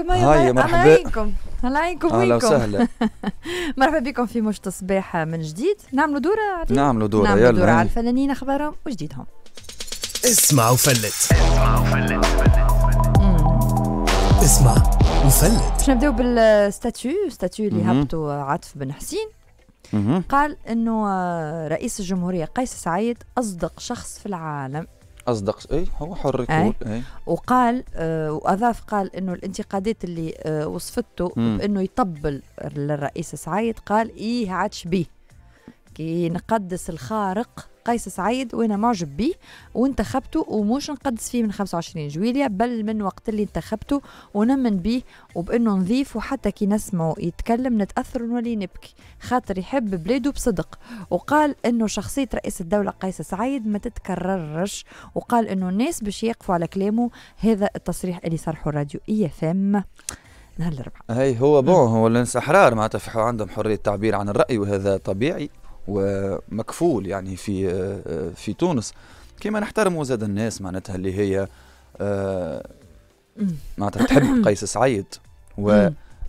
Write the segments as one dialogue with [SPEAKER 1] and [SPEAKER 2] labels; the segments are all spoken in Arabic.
[SPEAKER 1] بكم هاي مرحبا الله يعينكم عليكم اهلا وسهلا مرحبا بكم في مشط الصباح من جديد نعملوا دورة نعملوا دورة نعملوا دورة على الفنانين اخبارهم وجديدهم
[SPEAKER 2] اسمع وفلت اسمع وفلت اسمع وفلت
[SPEAKER 1] باش نبداو بالستاتيو ستاتيو اللي هبطوا عاطف بن حسين قال انه آه، رئيس الجمهوريه قيس سعيد اصدق شخص في العالم
[SPEAKER 2] اصدق اي هو حر يقول أي. أي.
[SPEAKER 1] وقال آه واضاف قال انه الانتقادات اللي آه وصفته بانه يطبل للرئيس سعيد قال ايه عادش بيه كي نقدس الخارق قيس سعيد وانا معجب بيه وانتخبته ومش نقدس فيه من 25 جويلية بل من وقت اللي انتخبته ونمن بيه وبانه نظيف وحتى كي نسمعه يتكلم نتاثر ونولي نبكي خاطر يحب بلاده بصدق وقال انه شخصية رئيس الدولة قيس سعيد ما تتكررش وقال انه الناس باش يقفوا على كلامه هذا التصريح اللي صرحه الراديو اي فام نهار الاربعاء
[SPEAKER 2] هي هو بون هو الناس احرار معناتها عندهم حريه تعبير عن الراي وهذا طبيعي ومكفول يعني في آه، في تونس كما نحترموا زاد الناس معناتها اللي هي آه، معناتها تحب قيس سعيد و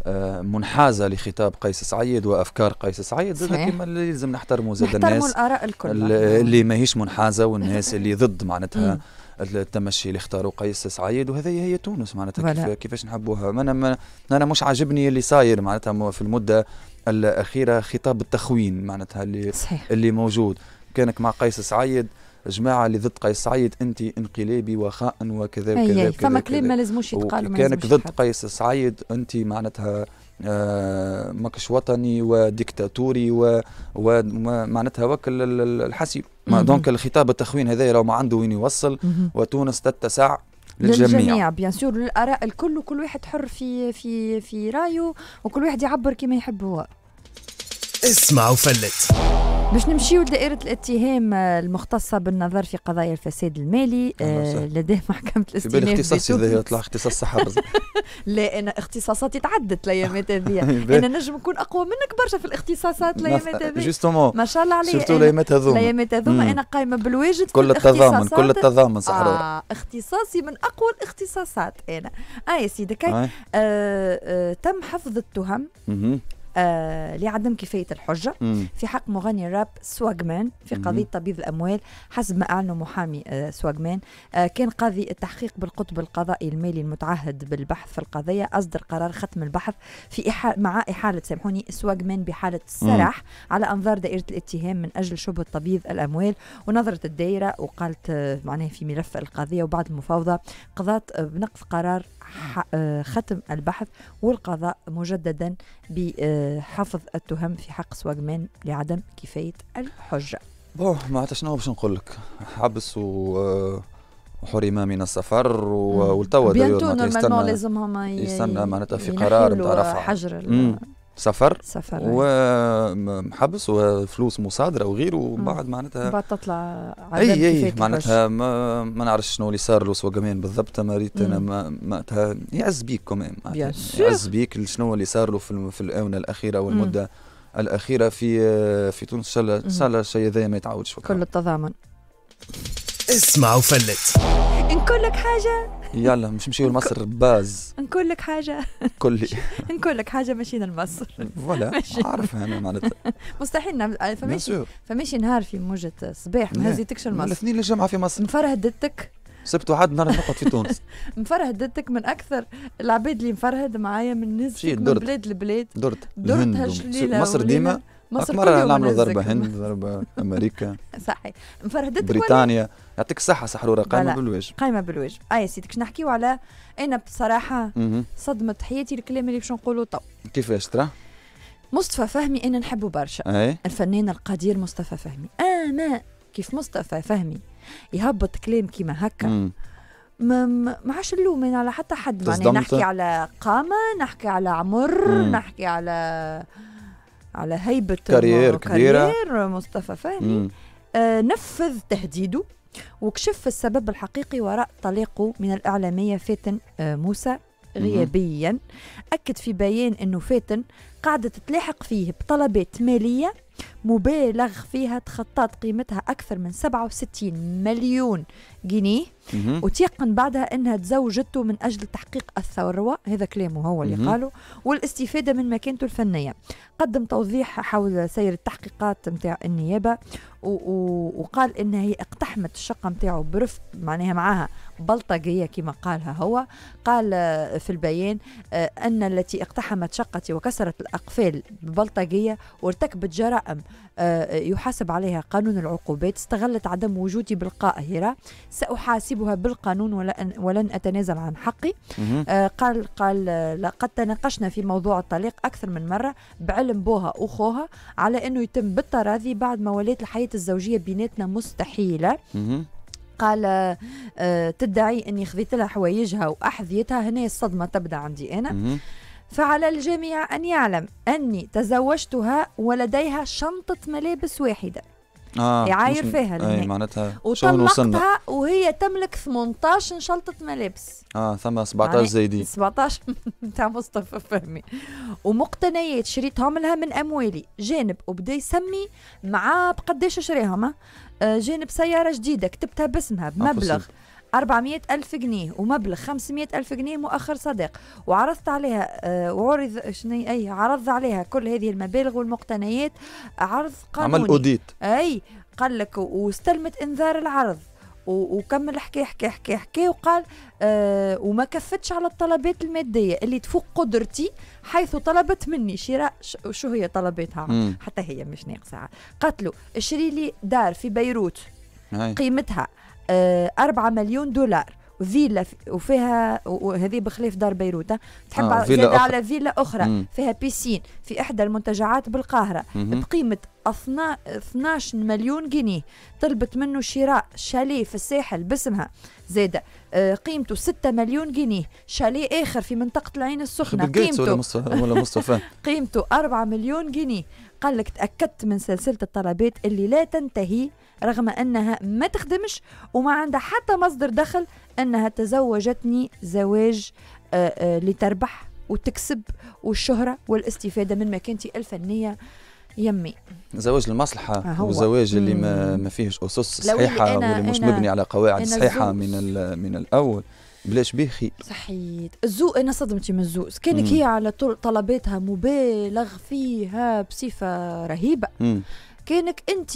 [SPEAKER 2] آه، منحازه لخطاب قيس سعيد وافكار قيس سعيد زاد كما لازم نحترموا زاد الناس الاراء الكل نعم. اللي ماهيش منحازه والناس اللي ضد معناتها التمشي اللي اختاروا قيس سعيد وهذه هي تونس معناتها كيف كيفاش نحبوها انا انا مش عاجبني اللي صاير معناتها في المده الاخيره خطاب التخوين معناتها اللي صحيح. اللي موجود كانك مع قيس سعيد جماعه اللي ضد قيس سعيد انت انقلابي وخائن وكذا وكذا أي فما كلام ما
[SPEAKER 1] لازموش يتقالوا كانك ضد
[SPEAKER 2] قيس سعيد انت معناتها آه ماكش وطني وديكتاتوري ومعناتها وكل الحسيب ما دونك الخطاب التخوين هذا لو ما عنده وين يوصل وتونس تتسع للجميع للجميع
[SPEAKER 1] بيان سور الاراء الكل وكل واحد حر في في في رايه وكل واحد يعبر كما يحب هو
[SPEAKER 2] اسمعوا فلت
[SPEAKER 1] باش نمشيو لدائرة الاتهام آه، المختصة بالنظر في قضايا الفساد المالي آه، آه، لدى محكمة الاستئناف في اختصاصي طلع يطلع
[SPEAKER 2] اختصاص سحر
[SPEAKER 1] لا أنا اختصاصاتي تعدت الأيامات هذيا أنا نجم نكون أقوى منك برشا في الاختصاصات الأيامات هذيا جوستومون ما شاء الله عليك سيرتو الأيامات هذوما الأيامات هذوما أنا قايمة بالواجب كل التضامن كل التضامن صح آه اختصاصي من أقوى الاختصاصات أنا أه يا سيدي تم حفظ التهم آه، لعدم كفاية الحجة مم. في حق مغني الراب سواجمان في قضية تبييض طبيب الأموال حسب ما أعلن محامي آه سواجمان آه كان قاضي التحقيق بالقطب القضائي المالي المتعهد بالبحث في القضية أصدر قرار ختم البحث في إحا... مع إحالة سامحوني سواجمان بحالة سرح على أنظار دائرة الاتهام من أجل شبهة تبييض الأموال ونظرت الدائرة وقالت آه، معناها في ملف القضية وبعد المفاوضة قضات آه، بنقض قرار آه، ختم البحث والقضاء مجددا بحفظ التهم في حق سواجمان لعدم كفاية
[SPEAKER 2] الحجة بوه ما شنو باش نقول لك حبس و آه، وحرمه من السفر والتوا بيانتو نورمالمون لازم هما يستنى معناتها في قرار نتاع رفع حجر سفر سفر وحبس وفلوس مصادره وغيره ومن بعد معناتها بعد
[SPEAKER 1] تطلع اي اي معناتها
[SPEAKER 2] ما, ما نعرفش شنو اللي صار له كمان بالضبط ما ريت انا ما معناتها يعز بيك كمان يعز بيك شنو اللي صار له في, في الاونه الاخيره والمده مم. الاخيره في في تونس ان شاء الله ان شاء الله الشيء هذا ما يتعاودش كل التضامن اسمع وفلت
[SPEAKER 1] نقول لك حاجه
[SPEAKER 2] يلا مش مشيو لمصر باز
[SPEAKER 1] نقول لك حاجه كلي نقول لك حاجه مشينا لمصر فوالا عارفها
[SPEAKER 2] انا معناتها
[SPEAKER 1] مستحيل آه، فماشي فماشي نهار في موجه صباح ما نعم. هزيتكش لمصر الاثنين للجمعه في مصر مفرهدتك
[SPEAKER 2] سبت واحد نهار نقعد في تونس
[SPEAKER 1] مفرهدتك من اكثر العباد اللي مفرهد معايا من نزلت من بلاد لبلاد درت درت هالشليله مصر ديما مصر مرة نعملوا ضربة هند
[SPEAKER 2] ضربة أمريكا
[SPEAKER 1] صحيح مفرهدتك بريطانيا
[SPEAKER 2] يعطيك الصحة سحرورة قايمة بالواجب
[SPEAKER 1] قايمة بالواجب آه أي سيدي كش نحكيو على أنا بصراحة صدمة حياتي الكلام اللي باش نقولوا تو كيفاش ترى؟ مصطفى فهمي أنا نحبه برشا الفنان القدير مصطفى فهمي أنا آه، كيف مصطفى فهمي يهبط كلام كيما هكا ما ما عادش من على حتى حد معناها نحكي على قامه نحكي على عمر مم. نحكي على على هيبه كارير كبيره كارير مصطفى فهمي آه نفذ تهديده وكشف السبب الحقيقي وراء طليقه من الاعلاميه فاتن آه موسى غيابيا اكد في بيان انه فاتن قاعده تلاحق فيه بطلبات ماليه مبالغ فيها تخطات قيمتها اكثر من 67 مليون جنيه وتيقن بعدها انها تزوجته من اجل تحقيق الثروه هذا كلامه هو اللي قاله والاستفاده من مكانته الفنيه قدم توضيح حول سير التحقيقات نتاع النيابه وقال ان هي اقتحمت الشقه نتاعو برفق معناها معاها بلطجيه كما قالها هو قال آه، في البيان آه، ان التي اقتحمت شقتي وكسرت الاقفال ببلطجيه وارتكبت جرائم آه، يحاسب عليها قانون العقوبات استغلت عدم وجودي بالقاهره ساحاسب أحاسبها بالقانون ولن, ولن أتنازل عن حقي آه قال قال آه، لقد تناقشنا في موضوع الطلاق أكثر من مرة بعلم بوها وخوها على أنه يتم بالتراضي بعد ما ولات الحياة الزوجية بيناتنا مستحيلة قال آه، آه، تدعي اني خذيت لها حوايجها واحذيتها هنا الصدمه تبدا عندي انا فعلى الجميع ان يعلم اني تزوجتها ولديها شنطه ملابس واحده
[SPEAKER 2] آه يعاير فيها اي معناتها وطلقتها
[SPEAKER 1] وهي تملك 18 شلطه ملابس
[SPEAKER 2] اه ثم 17 زايدين
[SPEAKER 1] 17 نتاع مصطفى فهمي ومقتنيات شريتهم لها من اموالي جانب وبدا يسمي مع بقداش شريهم آه، جانب سيارة جديدة كتبتها باسمها بمبلغ آه 400 ألف جنيه ومبلغ 500 ألف جنيه مؤخر صداق وعرضت عليها آه وعرض شني أي عرض عليها كل هذه المبالغ والمقتنيات عرض قانوني عمل أوديت أي قال لك واستلمت إنذار العرض وكمل حكي حكي حكي حكي وقال آه وما كفتش على الطلبات الماديه اللي تفوق قدرتي حيث طلبت مني شراء شو هي طلباتها مم. حتى هي مش ناقصه قالت له اشري لي دار في بيروت هاي. قيمتها 4 آه، مليون دولار فيلا وفيها وهذه بخلاف دار بيروت تحب آه فيلا على فيلا اخرى مم. فيها بيسين في احدى المنتجعات بالقاهره مم. بقيمه 12 مليون جنيه طلبت منه شراء شاليه في الساحل باسمها زادة آه، قيمته 6 مليون جنيه شاليه آخر في منطقة العين السخنة قيمته ولا مصطفى. قيمته 4 مليون جنيه قال لك تأكدت من سلسلة الطلبات اللي لا تنتهي رغم أنها ما تخدمش وما عندها حتى مصدر دخل أنها تزوجتني زواج آه، آه، لتربح وتكسب والشهرة والاستفادة من مكانتي الفنية يمي
[SPEAKER 2] زواج المصلحة آه، هو. وزواج اللي ما, ما فيهش أسس صحيحة واللي مش مبني على قواعد صحيحة من من الأول بلاش بيه خير
[SPEAKER 1] صحيت الزوء انا صدمتي من الزوء كانك هي على طول طلباتها مبالغ فيها بصفه رهيبه مم. كانك انت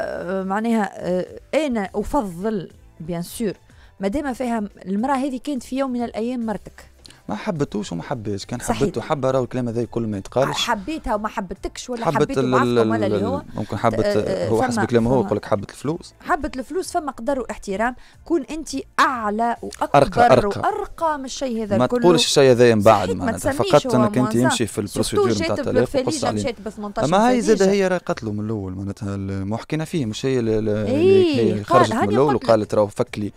[SPEAKER 1] آه، معناها آه، انا افضل بيان سور ما دام فيها المراه هذه كانت في يوم من الايام مرتك
[SPEAKER 2] ما حبتوش وما حباش كان حبته حبه راهو الكلام هذا كل ما يتقالش
[SPEAKER 1] حبيتها وما حبتكش ولا حبيت معاكم ولا اللي هو
[SPEAKER 2] ممكن حبت آه، آه، هو حسب كلامه هو يقول لك حبت الفلوس
[SPEAKER 1] حبت الفلوس فما قدر واحترام كون انت اعلى واكبر أرقى أرقى, وارقى من الشيء هذا ما كله ما تقولش الشيء
[SPEAKER 2] هذا من بعد معناتها فقط انك انت يمشي في البروسيدور نتاع الطلاق وقص عليه ما هي زاد هي راه قتلوا من الاول معناتها ما حكينا فيه مش هي إيه، اللي خرجت من الاول وقالت راهو فك لي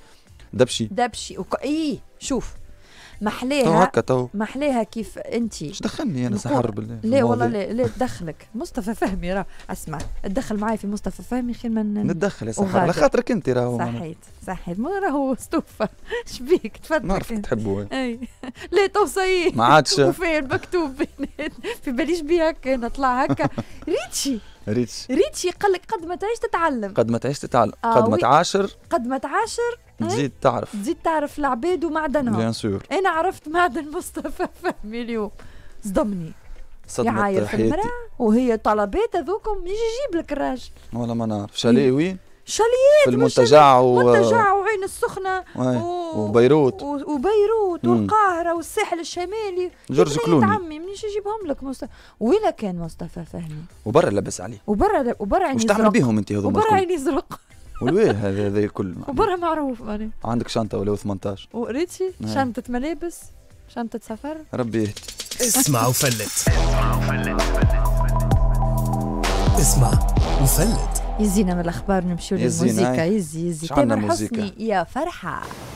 [SPEAKER 2] دبشي
[SPEAKER 1] دبشي اي شوف محلاها تو هكا تو محلاها كيف انت اش دخلني انا سحر بالله لا والله لا لا تدخلك مصطفى فهمي راه اسمع تدخل معايا في مصطفى فهمي خير من نتدخل يا سحر على خاطرك
[SPEAKER 2] انت راهو صحيت
[SPEAKER 1] صحيت راهو اش شبيك تفضل نعرفك تحبوه اي لا تو صحيح ما عادش وفين مكتوب في باليش بيه هكا انا هكا ريتشي ريتش ريتشي قال لك قد ما تعيش تتعلم
[SPEAKER 2] قد ما تعيش تتعلم قد ما آه، تعاشر
[SPEAKER 1] قد ما تعاشر
[SPEAKER 2] إيه؟ تزيد تعرف
[SPEAKER 1] تزيد تعرف العباد ومعدنهم بيان سور انا عرفت معدن مصطفى فهمي اليوم صدمني
[SPEAKER 2] صدمت في المرأة
[SPEAKER 1] وهي طلبات هذوكم يجي يجيب لك الراجل
[SPEAKER 2] والله ما نعرف شاليه وين؟
[SPEAKER 1] شاليات في المنتجع و... وعين السخنه
[SPEAKER 2] و... وبيروت و...
[SPEAKER 1] وبيروت والقاهره والساحل الشمالي جورج كلوني عمي منيش يجيبهم لك مصطفى وين كان مصطفى فهمي
[SPEAKER 2] وبرا لبس عليه
[SPEAKER 1] وبرا وبرا عيني وش تعمل بيهم انت هذوما وبرا عيني زرق
[SPEAKER 2] والويه هذا هذا كل
[SPEAKER 1] وبرها معروف معناها
[SPEAKER 2] عندك شنطه ولا 18
[SPEAKER 1] وقريت نعم. شنطه ملابس شنطه سفر
[SPEAKER 2] ربي اسمع اسمع وفلت اسمع وفلت
[SPEAKER 1] يزينا من الاخبار نمشيو للموسيقى يزي يزي تامر حسني يا فرحه